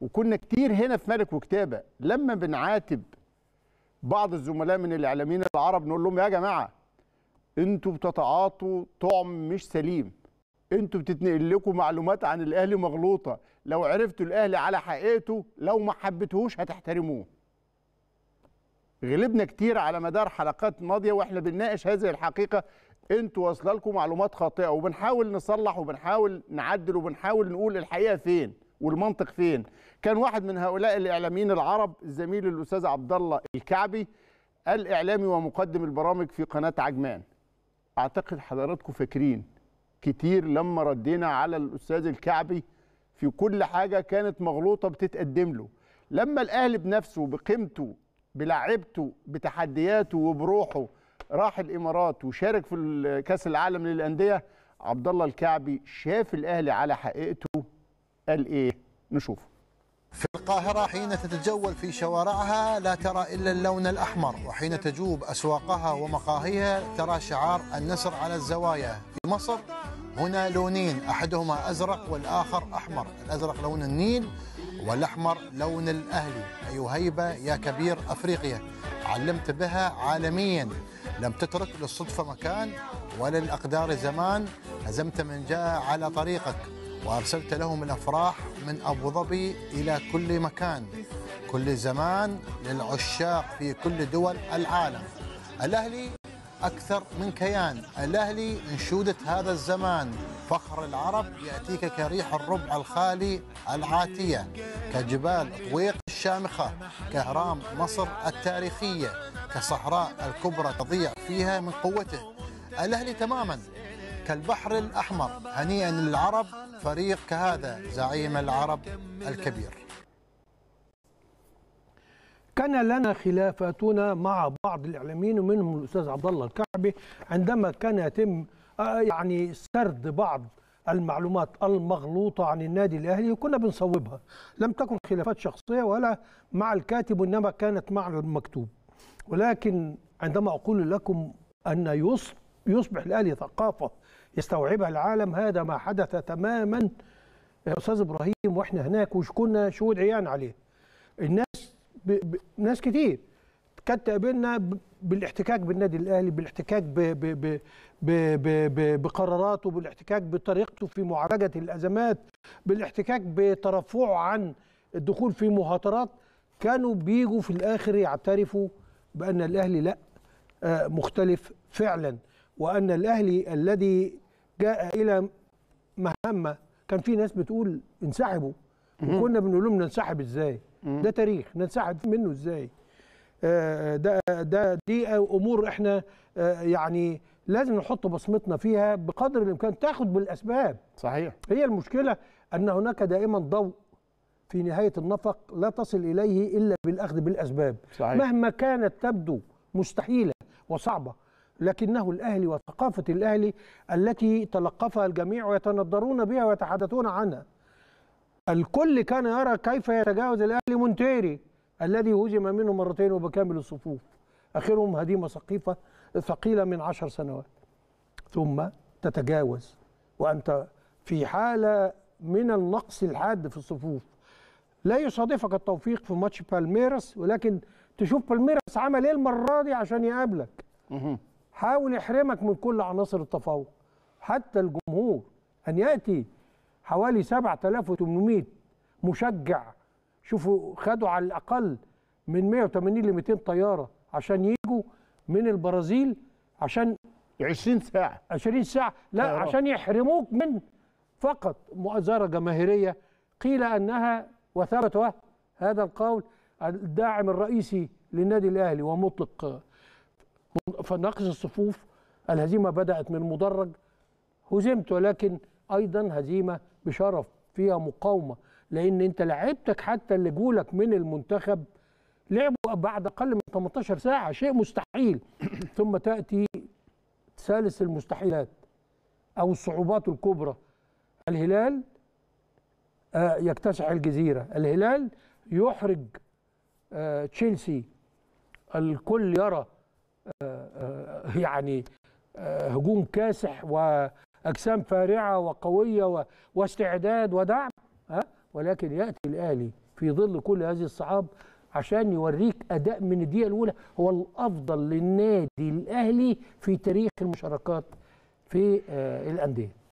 وكنا كتير هنا في ملك وكتابه لما بنعاتب بعض الزملاء من الاعلاميين العرب نقول لهم يا جماعه انتوا بتتعاطوا طعم مش سليم انتوا بتتنقل لكم معلومات عن الاهلي مغلوطه لو عرفتوا الاهلي على حقيقته لو ما حبيتهوش هتحترموه غلبنا كتير على مدار حلقات ماضيه واحنا بنناقش هذه الحقيقه انتوا واصله لكم معلومات خاطئه وبنحاول نصلح وبنحاول نعدل وبنحاول نقول الحقيقه فين والمنطق فين كان واحد من هؤلاء الاعلاميين العرب الزميل الاستاذ عبد الله الكعبي الاعلامي ومقدم البرامج في قناه عجمان اعتقد حضراتكم فاكرين كتير لما ردينا على الاستاذ الكعبي في كل حاجه كانت مغلوطه بتتقدم له لما الاهلي بنفسه بقيمته بلعبته بتحدياته وبروحه راح الامارات وشارك في كاس العالم للانديه عبد الله الكعبي شاف الاهلي على حقيقته قال ايه نشوف في القاهرة حين تتجول في شوارعها لا ترى إلا اللون الأحمر وحين تجوب أسواقها ومقاهيها ترى شعار النسر على الزوايا في مصر هنا لونين أحدهما أزرق والآخر أحمر الأزرق لون النيل والأحمر لون الأهلي أي هيبة يا كبير أفريقيا علمت بها عالميا لم تترك للصدفة مكان ولا الأقدار زمان هزمت من جاء على طريقك وأرسلت لهم الأفراح من أبو ظبي إلى كل مكان كل زمان للعشاق في كل دول العالم الأهلي أكثر من كيان الأهلي انشودة هذا الزمان فخر العرب يأتيك كريح الربع الخالي العاتية كجبال طويق الشامخة كهرام مصر التاريخية كصحراء الكبرى تضيع فيها من قوته الأهلي تماما كالبحر الأحمر هنيئا للعرب فريق كهذا زعيم العرب الكبير كان لنا خلافاتنا مع بعض الاعلاميين ومنهم الاستاذ عبد الله الكعبي عندما كان يتم آه، يعني سرد بعض المعلومات المغلوطه عن النادي الاهلي وكنا بنصوبها لم تكن خلافات شخصيه ولا مع الكاتب وانما كانت مع المكتوب ولكن عندما اقول لكم ان يصبح الاهلي ثقافه يستوعبها العالم هذا ما حدث تماما يا استاذ ابراهيم واحنا هناك وش كنا شهود عيان عليه الناس ب... ب... ناس كتير كانت تقابلنا ب... بالاحتكاك بالنادي الاهلي بالاحتكاك ب... ب... ب... ب... ب... ب... بقراراته بالاحتكاك بطريقته في معالجه الازمات بالاحتكاك بترفعه عن الدخول في مهاترات كانوا بيجوا في الاخر يعترفوا بان الاهلي لا آه، مختلف فعلا وان الاهلي الذي جاء الى مهمه كان في ناس بتقول انسحبوا وكنا بنقول لهم ننسحب ازاي ده تاريخ ننسحب منه ازاي آه، ده ده دي امور احنا آه، يعني لازم نحط بصمتنا فيها بقدر الامكان تاخد بالاسباب صحيح هي المشكله ان هناك دائما ضوء في نهايه النفق لا تصل اليه الا بالاخذ بالاسباب صحيح. مهما كانت تبدو مستحيله وصعبه لكنه الأهلي وثقافة الأهلي التي تلقفها الجميع ويتندرون بها ويتحدثون عنها الكل كان يرى كيف يتجاوز الأهلي مونتيري الذي هزم منه مرتين وبكامل الصفوف آخرهم هديمة سقيفة ثقيلة من عشر سنوات ثم تتجاوز وأنت في حالة من النقص الحاد في الصفوف لا يصادفك التوفيق في ماتش بالميرس ولكن تشوف بالميرس عمل ايه المره دي عشان يقابلك حاول يحرمك من كل عناصر التفوق حتى الجمهور أن يأتي حوالي 7800 مشجع شوفوا خدوا على الأقل من 180 ل 200 طيارة عشان يجوا من البرازيل عشان 20 ساعة 20 ساعة لا طيارة. عشان يحرموك من فقط مؤازرة جماهيرية قيل أنها وثبت هذا القول الداعم الرئيسي للنادي الأهلي ومطلق فنقص الصفوف الهزيمة بدأت من مدرج هزمت ولكن أيضا هزيمة بشرف فيها مقاومة لأن أنت لعبتك حتى اللي جولك من المنتخب لعبوا بعد أقل من 18 ساعة شيء مستحيل ثم تأتي ثالث المستحيلات أو الصعوبات الكبرى الهلال آه، يكتسح الجزيرة الهلال يحرج آه، تشيلسي الكل يرى آه، يعني آه، هجوم كاسح واجسام فارعه وقويه واستعداد ودعم ها ولكن ياتي الاهلي في ظل كل هذه الصعاب عشان يوريك اداء من الدقيقه الاولى هو الافضل للنادي الاهلي في تاريخ المشاركات في آه، الانديه